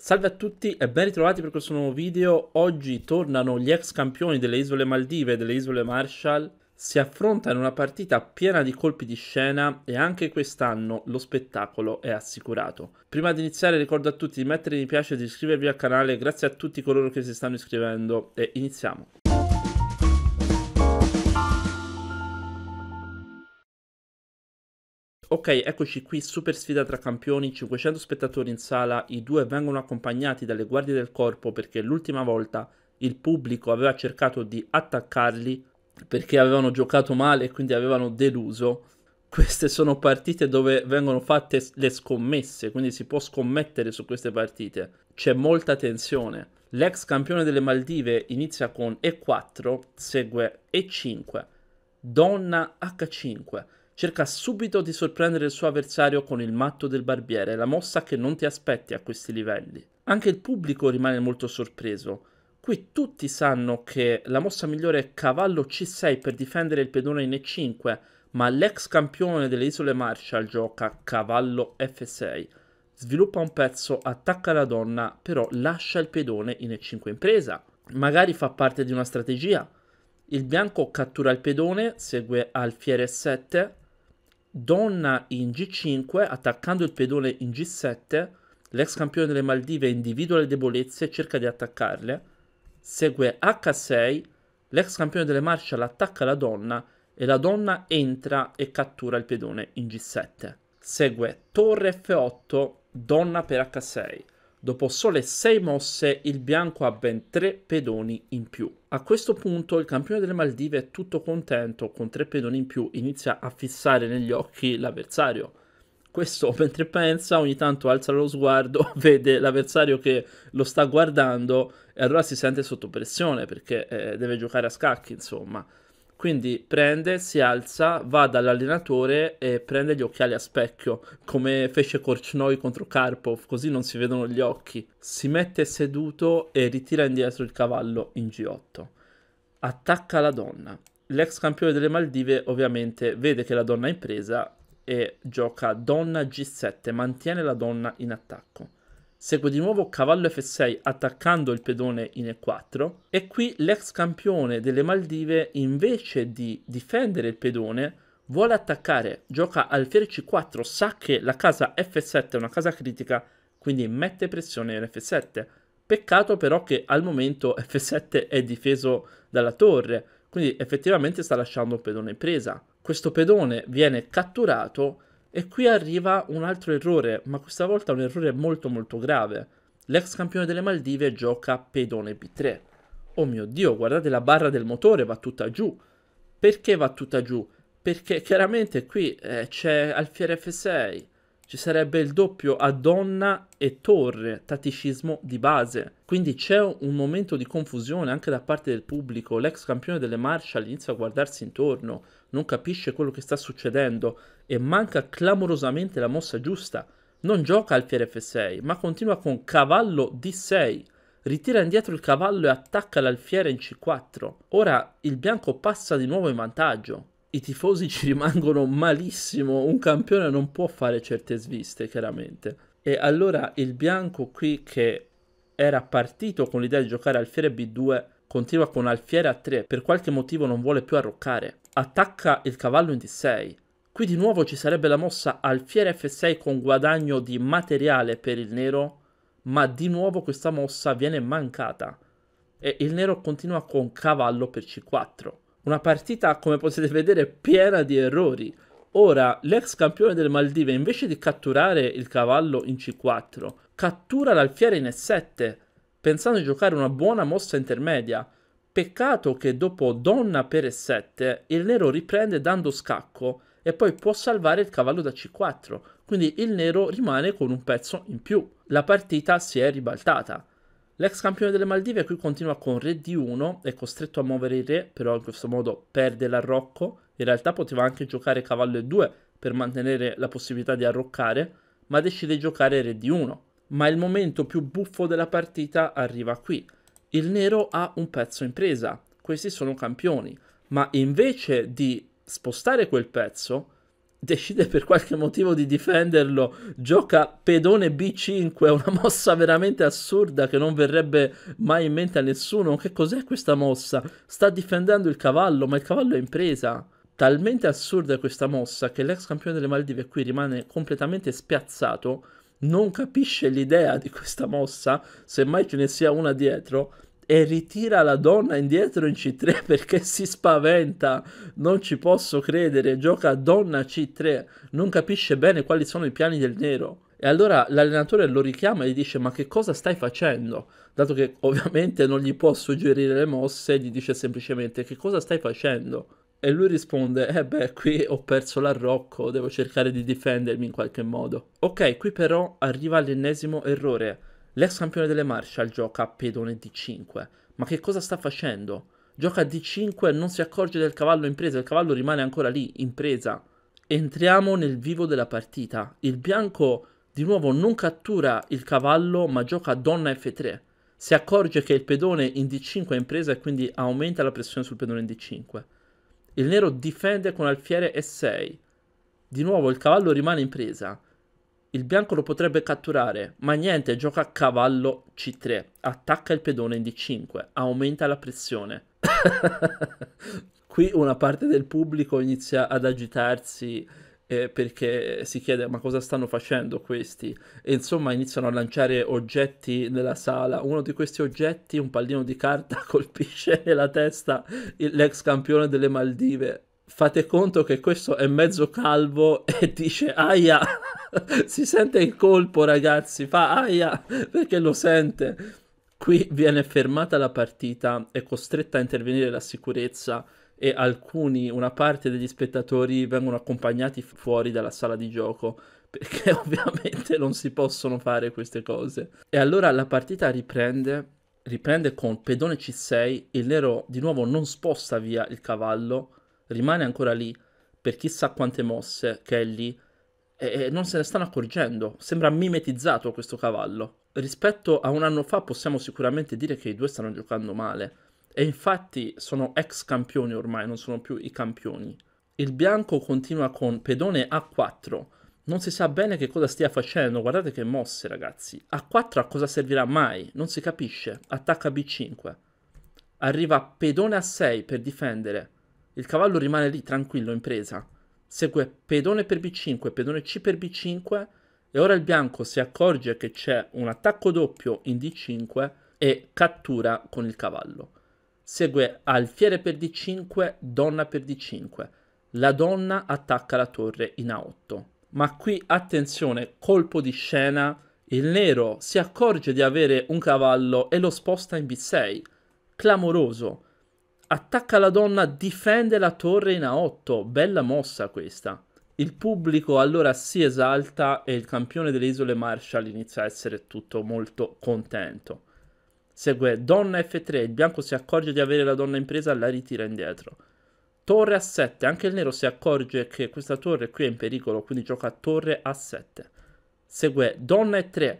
Salve a tutti e ben ritrovati per questo nuovo video. Oggi tornano gli ex campioni delle isole Maldive e delle isole Marshall. Si affronta in una partita piena di colpi di scena e anche quest'anno lo spettacolo è assicurato. Prima di iniziare ricordo a tutti di mettere mi piace e di iscrivervi al canale, grazie a tutti coloro che si stanno iscrivendo e iniziamo. Ok, eccoci qui, super sfida tra campioni, 500 spettatori in sala, i due vengono accompagnati dalle guardie del corpo perché l'ultima volta il pubblico aveva cercato di attaccarli perché avevano giocato male e quindi avevano deluso. Queste sono partite dove vengono fatte le scommesse, quindi si può scommettere su queste partite. C'è molta tensione. L'ex campione delle Maldive inizia con E4, segue E5, donna H5 cerca subito di sorprendere il suo avversario con il matto del barbiere, la mossa che non ti aspetti a questi livelli. Anche il pubblico rimane molto sorpreso. Qui tutti sanno che la mossa migliore è cavallo C6 per difendere il pedone in E5, ma l'ex campione delle isole Marshall gioca cavallo F6. Sviluppa un pezzo, attacca la donna, però lascia il pedone in E5 impresa. Magari fa parte di una strategia. Il bianco cattura il pedone, segue alfiere 7, donna in G5 attaccando il pedone in G7, l'ex campione delle Maldive individua le debolezze e cerca di attaccarle, segue H6, l'ex campione delle Marshall attacca la donna e la donna entra e cattura il pedone in G7. Segue torre F8, donna per H6. Dopo sole 6 mosse il bianco ha ben 3 pedoni in più. A questo punto il campione delle Maldive è tutto contento, con 3 pedoni in più inizia a fissare negli occhi l'avversario. Questo mentre pensa ogni tanto alza lo sguardo, vede l'avversario che lo sta guardando e allora si sente sotto pressione perché eh, deve giocare a scacchi insomma. Quindi prende, si alza, va dall'allenatore e prende gli occhiali a specchio, come fece Korchnoi contro Karpov, così non si vedono gli occhi. Si mette seduto e ritira indietro il cavallo in G8. Attacca la donna. L'ex campione delle Maldive ovviamente vede che la donna è in presa e gioca donna G7, mantiene la donna in attacco. Segue di nuovo cavallo f6 attaccando il pedone in e4 e qui l'ex campione delle Maldive invece di difendere il pedone vuole attaccare, gioca al alfiere c4, sa che la casa f7 è una casa critica quindi mette pressione in f7. Peccato però che al momento f7 è difeso dalla torre quindi effettivamente sta lasciando un pedone in presa. Questo pedone viene catturato e qui arriva un altro errore, ma questa volta un errore molto molto grave. L'ex campione delle Maldive gioca pedone b 3 Oh mio dio, guardate la barra del motore, va tutta giù. Perché va tutta giù? Perché chiaramente qui eh, c'è Alfiere F6, ci sarebbe il doppio a donna e torre, tatticismo di base. Quindi c'è un momento di confusione anche da parte del pubblico. L'ex campione delle Marshall inizia a guardarsi intorno, non capisce quello che sta succedendo e manca clamorosamente la mossa giusta. Non gioca alfiere F6, ma continua con cavallo D6. Ritira indietro il cavallo e attacca l'alfiere in C4. Ora il bianco passa di nuovo in vantaggio i tifosi ci rimangono malissimo, un campione non può fare certe sviste, chiaramente. E allora il bianco qui che era partito con l'idea di giocare Alfiere B2 continua con Alfiere A3, per qualche motivo non vuole più arroccare. Attacca il cavallo in D6. Qui di nuovo ci sarebbe la mossa Alfiere F6 con guadagno di materiale per il nero, ma di nuovo questa mossa viene mancata. E il nero continua con cavallo per C4 una partita, come potete vedere, piena di errori. Ora, l'ex campione delle Maldive, invece di catturare il cavallo in C4, cattura l'alfiere in E7, pensando di giocare una buona mossa intermedia. Peccato che dopo donna per E7, il nero riprende dando scacco e poi può salvare il cavallo da C4, quindi il nero rimane con un pezzo in più. La partita si è ribaltata. L'ex campione delle Maldive qui continua con re d1, è costretto a muovere il re, però in questo modo perde l'arrocco. In realtà poteva anche giocare cavallo e2 per mantenere la possibilità di arroccare, ma decide di giocare re d1. Ma il momento più buffo della partita arriva qui. Il nero ha un pezzo in presa, questi sono campioni, ma invece di spostare quel pezzo, decide per qualche motivo di difenderlo, gioca pedone B5, una mossa veramente assurda che non verrebbe mai in mente a nessuno. Che cos'è questa mossa? Sta difendendo il cavallo, ma il cavallo è in presa. Talmente assurda è questa mossa che l'ex campione delle Maldive qui rimane completamente spiazzato, non capisce l'idea di questa mossa, semmai ce ne sia una dietro e ritira la donna indietro in C3 perché si spaventa. Non ci posso credere. Gioca donna C3. Non capisce bene quali sono i piani del nero. E allora l'allenatore lo richiama e gli dice: Ma che cosa stai facendo? Dato che ovviamente non gli può suggerire le mosse, gli dice semplicemente: Che cosa stai facendo? E lui risponde: Eh beh, qui ho perso l'arrocco, devo cercare di difendermi in qualche modo. Ok, qui però arriva l'ennesimo errore. L'ex campione delle Marshall gioca a pedone D5. Ma che cosa sta facendo? Gioca D5 e non si accorge del cavallo in presa, il cavallo rimane ancora lì, in presa. Entriamo nel vivo della partita. Il bianco di nuovo non cattura il cavallo ma gioca donna F3. Si accorge che il pedone in D5 è in presa e quindi aumenta la pressione sul pedone in D5. Il nero difende con alfiere E6. Di nuovo il cavallo rimane in presa. Il bianco lo potrebbe catturare, ma niente, gioca a cavallo C3, attacca il pedone in D5, aumenta la pressione. Qui una parte del pubblico inizia ad agitarsi eh, perché si chiede ma cosa stanno facendo questi e insomma iniziano a lanciare oggetti nella sala uno di questi oggetti un pallino di carta colpisce nella testa l'ex campione delle Maldive fate conto che questo è mezzo calvo e dice aia, si sente il colpo ragazzi, fa aia perché lo sente. Qui viene fermata la partita, è costretta a intervenire la sicurezza e alcuni, una parte degli spettatori vengono accompagnati fuori dalla sala di gioco perché ovviamente non si possono fare queste cose. E allora la partita riprende, riprende con pedone C6, il nero di nuovo non sposta via il cavallo, rimane ancora lì per chissà quante mosse che è Kelly e non se ne stanno accorgendo. Sembra mimetizzato questo cavallo. Rispetto a un anno fa possiamo sicuramente dire che i due stanno giocando male. E infatti sono ex campioni ormai, non sono più i campioni. Il bianco continua con pedone A4. Non si sa bene che cosa stia facendo, guardate che mosse ragazzi. A4 a cosa servirà mai? Non si capisce. Attacca B5. Arriva pedone A6 per difendere. Il cavallo rimane lì tranquillo in presa. Segue pedone per b5, pedone c per b5 e ora il bianco si accorge che c'è un attacco doppio in d5 e cattura con il cavallo. Segue alfiere per d5, donna per d5. La donna attacca la torre in a8. Ma qui attenzione, colpo di scena, il nero si accorge di avere un cavallo e lo sposta in b6. Clamoroso attacca la donna, difende la torre in A8. Bella mossa questa. Il pubblico allora si esalta e il campione delle isole Marshall inizia a essere tutto molto contento. Segue donna F3, il bianco si accorge di avere la donna in presa, la ritira indietro. Torre A7, anche il nero si accorge che questa torre qui è in pericolo, quindi gioca torre A7. Segue donna E3,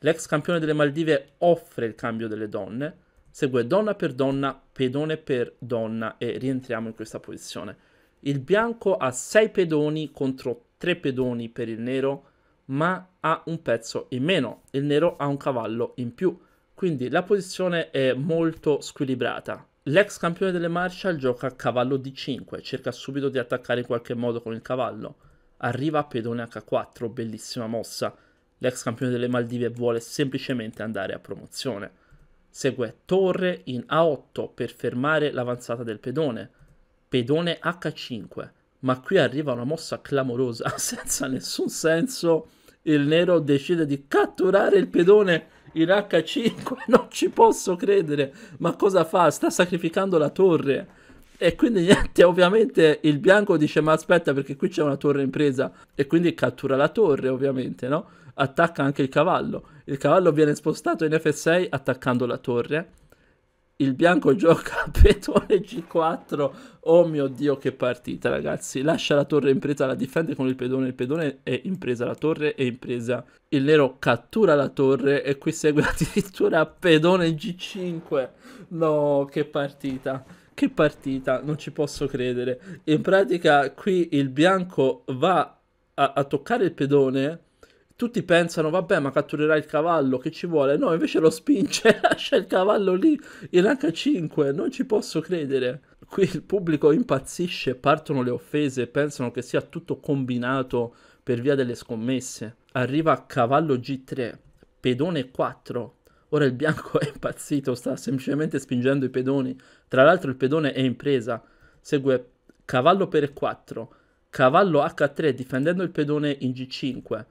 l'ex campione delle Maldive offre il cambio delle donne segue donna per donna, pedone per donna e rientriamo in questa posizione. Il bianco ha 6 pedoni contro 3 pedoni per il nero, ma ha un pezzo in meno. Il nero ha un cavallo in più, quindi la posizione è molto squilibrata. L'ex campione delle Marshall gioca a cavallo d5, cerca subito di attaccare in qualche modo con il cavallo. Arriva a pedone h4, bellissima mossa. L'ex campione delle Maldive vuole semplicemente andare a promozione. Segue torre in A8 per fermare l'avanzata del pedone, pedone H5, ma qui arriva una mossa clamorosa, senza nessun senso. Il nero decide di catturare il pedone in H5, non ci posso credere, ma cosa fa? Sta sacrificando la torre. E quindi niente, ovviamente il bianco dice ma aspetta perché qui c'è una torre in presa e quindi cattura la torre ovviamente, no? attacca anche il cavallo. Il cavallo viene spostato in F6 attaccando la torre. Il bianco gioca a petone G4. Oh mio dio, che partita, ragazzi! Lascia la torre impresa, la difende con il pedone. Il pedone è impresa la torre è impresa. Il nero cattura la torre e qui segue addirittura pedone G5. No, che partita! Che partita, non ci posso credere. In pratica, qui il bianco va a, a toccare il pedone tutti pensano, vabbè, ma catturerà il cavallo, che ci vuole? No, invece lo spinge, lascia il cavallo lì in H5, non ci posso credere. Qui il pubblico impazzisce, partono le offese, pensano che sia tutto combinato per via delle scommesse. Arriva cavallo G3, pedone 4. Ora il bianco è impazzito, sta semplicemente spingendo i pedoni. Tra l'altro il pedone è in presa, segue cavallo per e 4, cavallo H3 difendendo il pedone in G5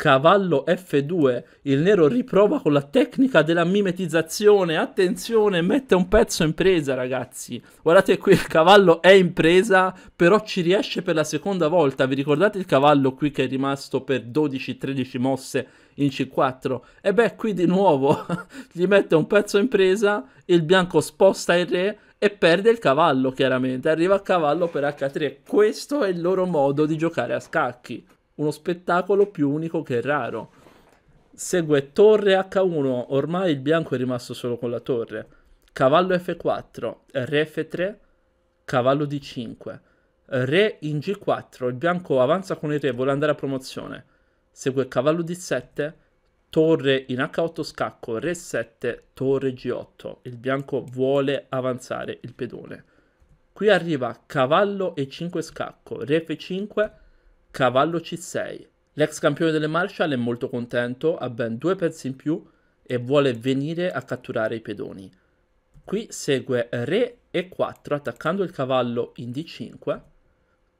cavallo F2, il nero riprova con la tecnica della mimetizzazione, attenzione, mette un pezzo in presa ragazzi, guardate qui il cavallo è in presa, però ci riesce per la seconda volta, vi ricordate il cavallo qui che è rimasto per 12-13 mosse in C4? E beh qui di nuovo gli mette un pezzo in presa, il bianco sposta il re, e perde il cavallo chiaramente, arriva a cavallo per H3, questo è il loro modo di giocare a scacchi uno spettacolo più unico che raro. Segue torre H1, ormai il bianco è rimasto solo con la torre. Cavallo F4, re F3, cavallo D5. Re in G4, il bianco avanza con il re, vuole andare a promozione. Segue cavallo D7, torre in H8 scacco, re 7, torre G8. Il bianco vuole avanzare il pedone. Qui arriva cavallo E5 scacco, re F5, Cavallo C6. L'ex campione delle Marshall è molto contento, ha ben due pezzi in più e vuole venire a catturare i pedoni. Qui segue Re E4 attaccando il cavallo in D5,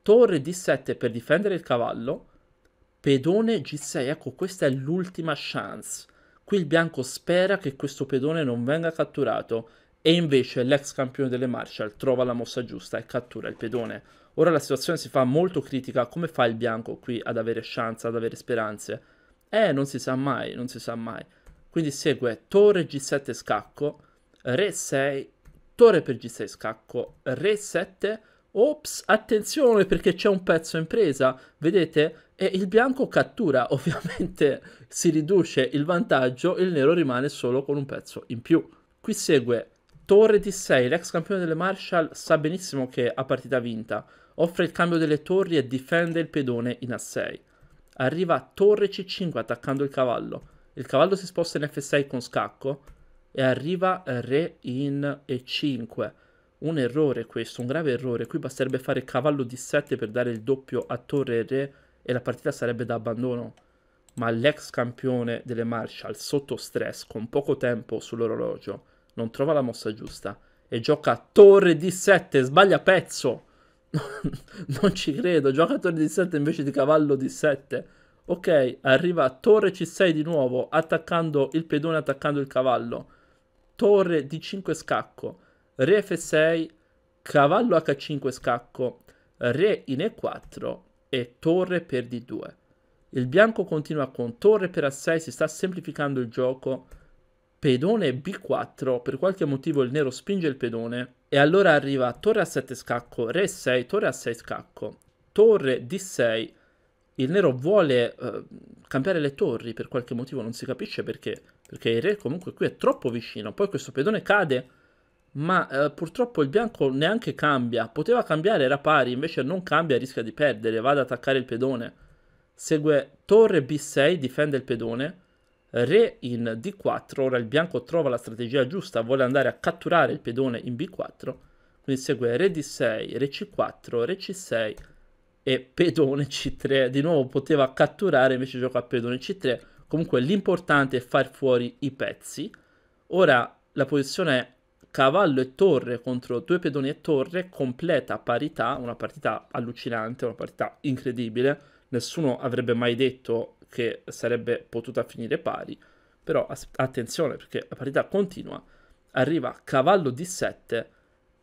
Torre D7 per difendere il cavallo, Pedone G6, ecco questa è l'ultima chance. Qui il bianco spera che questo pedone non venga catturato e invece l'ex campione delle Marshall trova la mossa giusta e cattura il pedone. Ora la situazione si fa molto critica, come fa il bianco qui ad avere chance, ad avere speranze? Eh, non si sa mai, non si sa mai. Quindi segue torre g7 scacco, re 6, torre per g6 scacco, re 7, ops, attenzione perché c'è un pezzo in presa, vedete? E il bianco cattura, ovviamente si riduce il vantaggio, il nero rimane solo con un pezzo in più. Qui segue Torre D6, l'ex campione delle Marshall, sa benissimo che ha partita vinta. Offre il cambio delle torri e difende il pedone in A6. Arriva a Torre C5 attaccando il cavallo. Il cavallo si sposta in F6 con scacco e arriva Re in E5. Un errore questo, un grave errore. Qui basterebbe fare cavallo D7 per dare il doppio a Torre e Re e la partita sarebbe da abbandono. Ma l'ex campione delle Marshall sotto stress, con poco tempo sull'orologio, non trova la mossa giusta e gioca a torre di 7, sbaglia pezzo. non ci credo, gioca a torre di 7 invece di cavallo di 7. Ok, arriva a torre c6 di nuovo, attaccando il pedone, attaccando il cavallo. Torre di 5 scacco, re f6, cavallo h5 scacco, re in e4 e torre per d2. Il bianco continua con torre per a6, si sta semplificando il gioco pedone b4, per qualche motivo il nero spinge il pedone e allora arriva torre a 7 scacco, re 6, torre a 6 scacco, torre d6, il nero vuole uh, cambiare le torri per qualche motivo, non si capisce perché, perché il re comunque qui è troppo vicino, poi questo pedone cade, ma uh, purtroppo il bianco neanche cambia, poteva cambiare, era pari, invece non cambia, rischia di perdere, va ad attaccare il pedone, segue torre b6, difende il pedone, Re in D4, ora il bianco trova la strategia giusta, vuole andare a catturare il pedone in B4, quindi segue Re D6, Re C4, Re C6 e pedone C3, di nuovo poteva catturare invece gioca a pedone C3, comunque l'importante è far fuori i pezzi, ora la posizione è cavallo e torre contro due pedoni e torre, completa parità, una partita allucinante, una partita incredibile, nessuno avrebbe mai detto che sarebbe potuta finire pari, però as- attenzione perché la parità continua, arriva cavallo D7,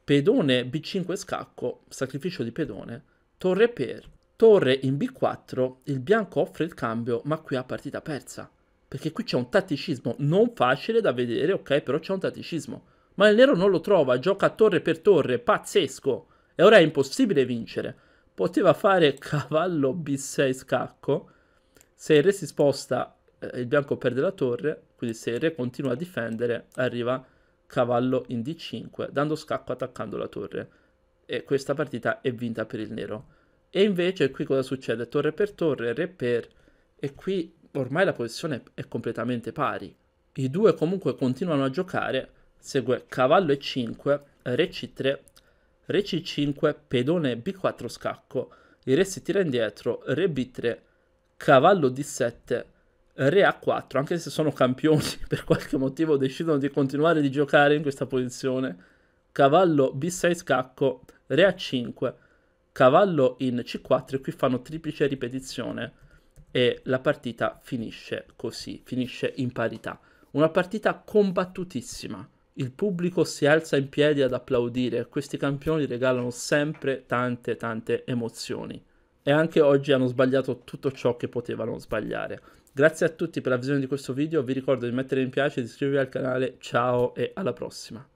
pedone B5 scacco, sacrificio di pedone, torre per, torre in B4, il bianco offre il cambio, ma qui ha partita persa, perché qui c'è un tatticismo non facile da vedere, ok, però c'è un tatticismo. Ma il nero non lo trova, gioca torre per torre, pazzesco. E ora è impossibile vincere. Poteva fare cavallo B6 scacco, se il re si sposta, eh, il bianco perde la torre, quindi se il re continua a difendere, arriva cavallo in d5, dando scacco attaccando la torre. E questa partita è vinta per il nero. E invece qui cosa succede? Torre per torre, re per... E qui ormai la posizione è completamente pari. I due comunque continuano a giocare, segue cavallo e5, re c3, re c5, pedone b4 scacco, il re si tira indietro, re b3, cavallo D7, re A4, anche se sono campioni, per qualche motivo decidono di continuare di giocare in questa posizione, cavallo B6 scacco, re A5, cavallo in C4 e qui fanno triplice ripetizione e la partita finisce così, finisce in parità. Una partita combattutissima. Il pubblico si alza in piedi ad applaudire, questi campioni regalano sempre tante tante emozioni e anche oggi hanno sbagliato tutto ciò che potevano sbagliare. Grazie a tutti per la visione di questo video, vi ricordo di mettere mi piace, di iscrivervi al canale, ciao e alla prossima.